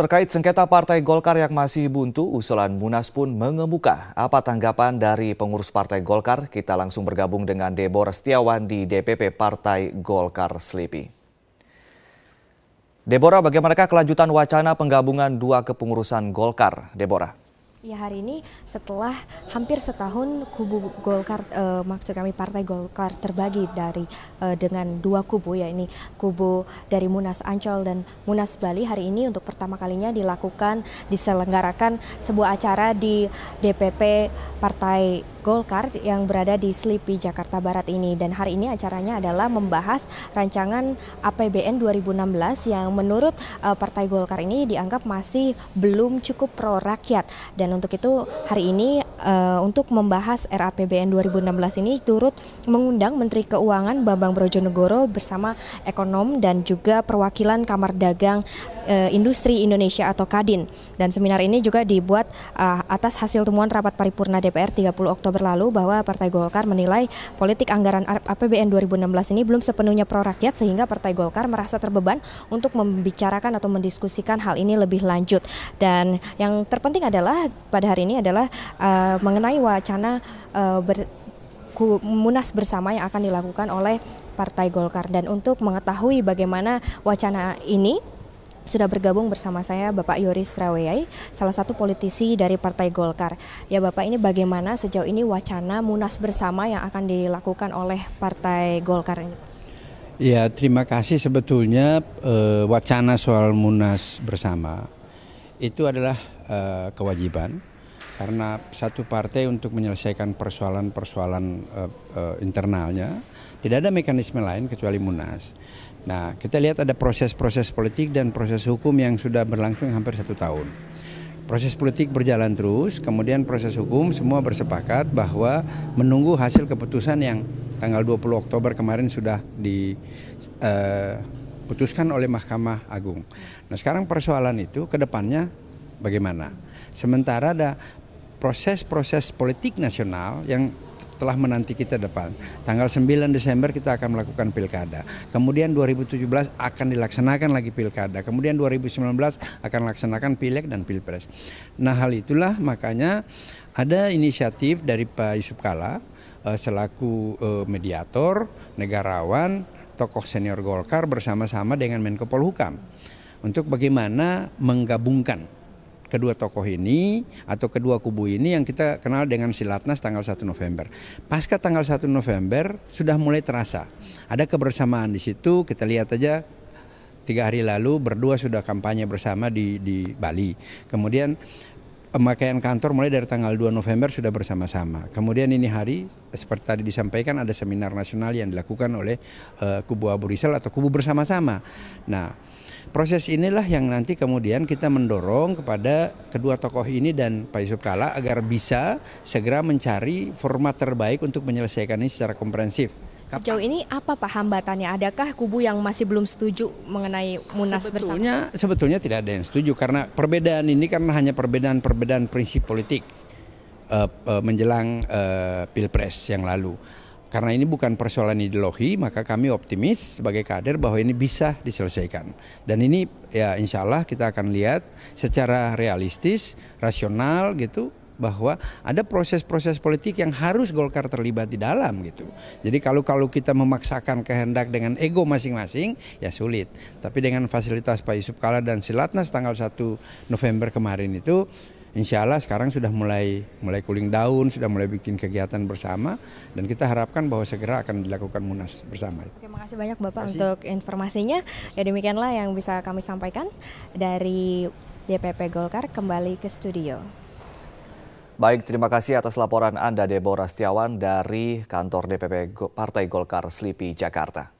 Terkait sengketa Partai Golkar yang masih buntu, usulan Munas pun mengemuka. Apa tanggapan dari pengurus Partai Golkar? Kita langsung bergabung dengan Deborah Setiawan di DPP Partai Golkar Sleepy. Debora, bagaimanakah kelanjutan wacana penggabungan dua kepengurusan Golkar? Debora. Ya hari ini setelah hampir setahun kubu Golkar e, maksud kami partai Golkar terbagi dari e, dengan dua kubu ya ini kubu dari Munas Ancol dan Munas Bali hari ini untuk pertama kalinya dilakukan diselenggarakan sebuah acara di DPP Partai Golkar yang berada di Slipi, Jakarta Barat ini. Dan hari ini acaranya adalah membahas rancangan APBN 2016 yang menurut uh, Partai Golkar ini dianggap masih belum cukup pro rakyat. Dan untuk itu hari ini uh, untuk membahas RAPBN 2016 ini turut mengundang Menteri Keuangan Bambang Brojonegoro bersama ekonom dan juga perwakilan Kamar Dagang uh, Industri Indonesia atau Kadin. Dan seminar ini juga dibuat uh, atas hasil temuan rapat paripurna DPR 30 Oktober lalu bahwa Partai Golkar menilai politik anggaran APBN 2016 ini belum sepenuhnya pro rakyat sehingga Partai Golkar merasa terbeban untuk membicarakan atau mendiskusikan hal ini lebih lanjut. Dan yang terpenting adalah pada hari ini adalah uh, Eh, mengenai wacana uh, ber, munas bersama yang akan dilakukan oleh Partai Golkar dan untuk mengetahui bagaimana wacana ini sudah bergabung bersama saya Bapak Yoris Traweyai, salah satu politisi dari Partai Golkar. Ya Bapak ini bagaimana sejauh ini wacana munas bersama yang akan dilakukan oleh Partai Golkar ini? Ya terima kasih sebetulnya eh, wacana soal munas bersama itu adalah kewajiban karena satu partai untuk menyelesaikan persoalan-persoalan uh, uh, internalnya tidak ada mekanisme lain kecuali munas. Nah, kita lihat ada proses-proses politik dan proses hukum yang sudah berlangsung hampir satu tahun. Proses politik berjalan terus, kemudian proses hukum semua bersepakat bahwa menunggu hasil keputusan yang tanggal 20 Oktober kemarin sudah diputuskan eh, uh, oleh Mahkamah Agung. Nah, sekarang persoalan itu ke depannya bagaimana? Sementara ada proses-proses politik nasional yang telah menanti kita depan. Tanggal 9 Desember kita akan melakukan pilkada. Kemudian 2017 akan dilaksanakan lagi pilkada. Kemudian 2019 akan laksanakan pileg dan pilpres. Nah hal itulah makanya ada inisiatif dari Pak Yusuf Kala eh, selaku eh, mediator, negarawan, tokoh senior Golkar bersama-sama dengan Menko Polhukam untuk bagaimana menggabungkan kedua tokoh ini atau kedua kubu ini yang kita kenal dengan silatnas tanggal 1 November. Pasca tanggal 1 November sudah mulai terasa. Ada kebersamaan di situ, kita lihat aja tiga hari lalu berdua sudah kampanye bersama di, di Bali. Kemudian pemakaian kantor mulai dari tanggal 2 November sudah bersama-sama. Kemudian ini hari seperti tadi disampaikan ada seminar nasional yang dilakukan oleh uh, kubu Abu Rizal atau kubu bersama-sama. Nah, Proses inilah yang nanti kemudian kita mendorong kepada kedua tokoh ini dan Pak Yusuf Kala agar bisa segera mencari format terbaik untuk menyelesaikan ini secara komprehensif. Kapan? Sejauh ini apa Pak hambatannya? Adakah kubu yang masih belum setuju mengenai Munas sebetulnya, bersama? Sebetulnya tidak ada yang setuju karena perbedaan ini karena hanya perbedaan-perbedaan prinsip politik eh, eh, menjelang eh, Pilpres yang lalu. Karena ini bukan persoalan ideologi, maka kami optimis sebagai kader bahwa ini bisa diselesaikan. Dan ini ya insya Allah kita akan lihat secara realistis, rasional gitu, bahwa ada proses-proses politik yang harus Golkar terlibat di dalam gitu. Jadi kalau kalau kita memaksakan kehendak dengan ego masing-masing ya sulit. Tapi dengan fasilitas Pak Yusuf Kala dan Silatnas tanggal 1 November kemarin itu insya Allah sekarang sudah mulai mulai cooling down, sudah mulai bikin kegiatan bersama dan kita harapkan bahwa segera akan dilakukan munas bersama. Terima kasih banyak Bapak kasih. untuk informasinya. Ya demikianlah yang bisa kami sampaikan dari DPP Golkar kembali ke studio. Baik, terima kasih atas laporan Anda Deborah Setiawan dari kantor DPP Partai Golkar Slipi Jakarta.